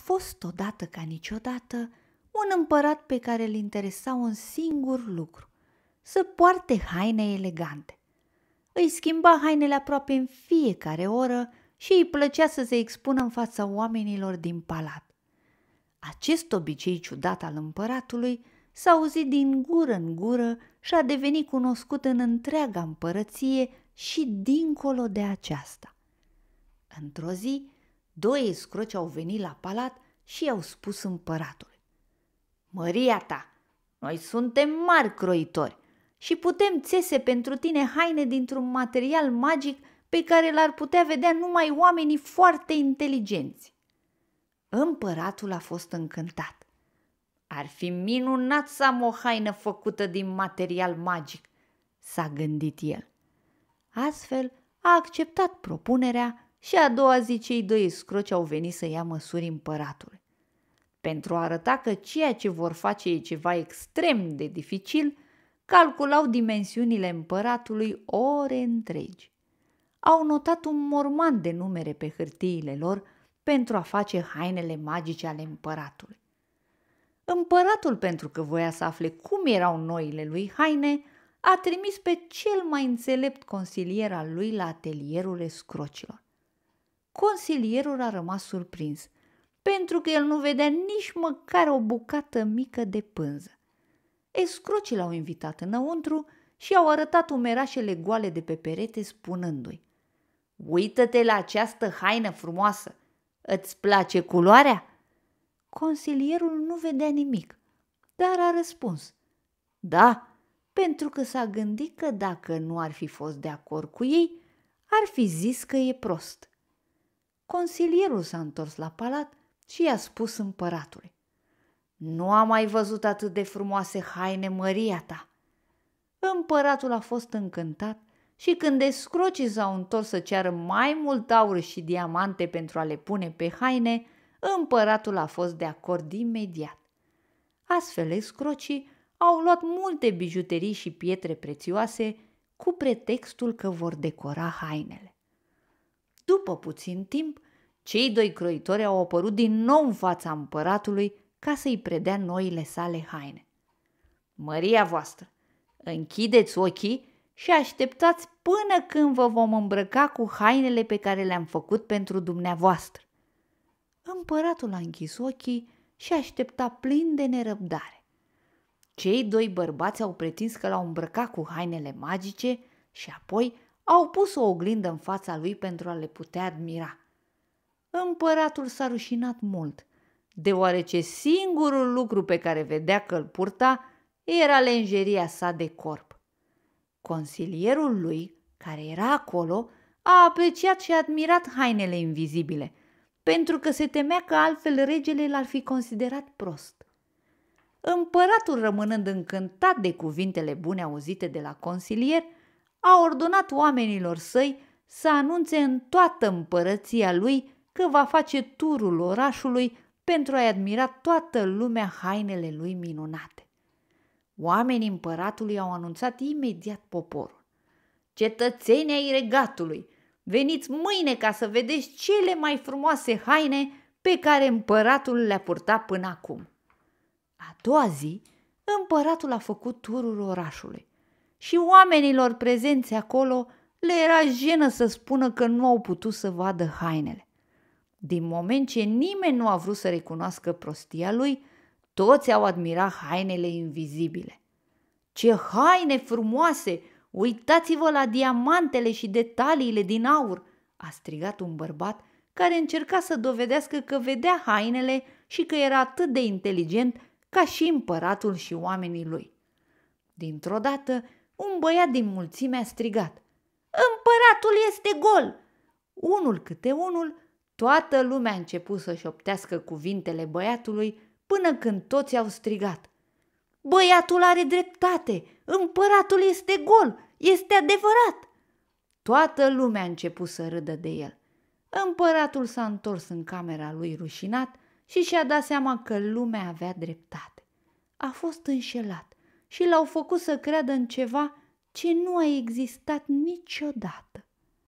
fost odată ca niciodată un împărat pe care îl interesa un singur lucru, să poarte haine elegante. Îi schimba hainele aproape în fiecare oră și îi plăcea să se expună în fața oamenilor din palat. Acest obicei ciudat al împăratului s-a auzit din gură în gură și a devenit cunoscut în întreaga împărăție și dincolo de aceasta. Într-o zi, doi scroci au venit la palat și i-au spus împăratului. Măria ta, noi suntem mari croitori și putem țese pentru tine haine dintr-un material magic pe care l-ar putea vedea numai oamenii foarte inteligenți. Împăratul a fost încântat. Ar fi minunat să am o haină făcută din material magic, s-a gândit el. Astfel, a acceptat propunerea și a doua zi cei doi scroci au venit să ia măsuri împăratul. Pentru a arăta că ceea ce vor face e ceva extrem de dificil, calculau dimensiunile împăratului ore întregi. Au notat un morman de numere pe hârtiile lor pentru a face hainele magice ale împăratului. Împăratul, pentru că voia să afle cum erau noile lui haine, a trimis pe cel mai înțelept consilier al lui la atelierul escrocilor. Consilierul a rămas surprins, pentru că el nu vedea nici măcar o bucată mică de pânză. Escrocii l-au invitat înăuntru și au arătat umerașele goale de pe perete spunându-i Uită-te la această haină frumoasă! Îți place culoarea?" Consilierul nu vedea nimic, dar a răspuns Da, pentru că s-a gândit că dacă nu ar fi fost de acord cu ei, ar fi zis că e prost consilierul s-a întors la palat și i-a spus împăratului. Nu am mai văzut atât de frumoase haine, măria ta! Împăratul a fost încântat și când descrocii s-au întors să ceară mai mult aur și diamante pentru a le pune pe haine, împăratul a fost de acord imediat. Astfel, escrocii au luat multe bijuterii și pietre prețioase cu pretextul că vor decora hainele. După puțin timp, cei doi croitori au apărut din nou în fața împăratului ca să-i predea noile sale haine. Măria voastră, închideți ochii și așteptați până când vă vom îmbrăca cu hainele pe care le-am făcut pentru dumneavoastră. Împăratul a închis ochii și aștepta plin de nerăbdare. Cei doi bărbați au pretins că l-au îmbrăcat cu hainele magice și apoi au pus o oglindă în fața lui pentru a le putea admira – Împăratul s-a rușinat mult, deoarece singurul lucru pe care vedea că îl purta era lenjeria sa de corp. Consilierul lui, care era acolo, a apreciat și admirat hainele invizibile, pentru că se temea că altfel regele l-ar fi considerat prost. Împăratul, rămânând încântat de cuvintele bune auzite de la consilier, a ordonat oamenilor săi să anunțe în toată împărăția lui că va face turul orașului pentru a-i admira toată lumea hainele lui minunate. Oamenii împăratului au anunțat imediat poporul. Cetățenii ai regatului, veniți mâine ca să vedeți cele mai frumoase haine pe care împăratul le-a purtat până acum. A doua zi, împăratul a făcut turul orașului și oamenilor prezenți acolo le era jenă să spună că nu au putut să vadă hainele. Din moment ce nimeni nu a vrut să recunoască prostia lui, toți au admirat hainele invizibile. Ce haine frumoase! Uitați-vă la diamantele și detaliile din aur! a strigat un bărbat care încerca să dovedească că vedea hainele și că era atât de inteligent ca și împăratul și oamenii lui. Dintr-o dată, un băiat din mulțime a strigat: Împăratul este gol! Unul câte unul Toată lumea a început să șoptească cuvintele băiatului până când toți au strigat. Băiatul are dreptate! Împăratul este gol! Este adevărat! Toată lumea a început să râdă de el. Împăratul s-a întors în camera lui rușinat și și-a dat seama că lumea avea dreptate. A fost înșelat și l-au făcut să creadă în ceva ce nu a existat niciodată.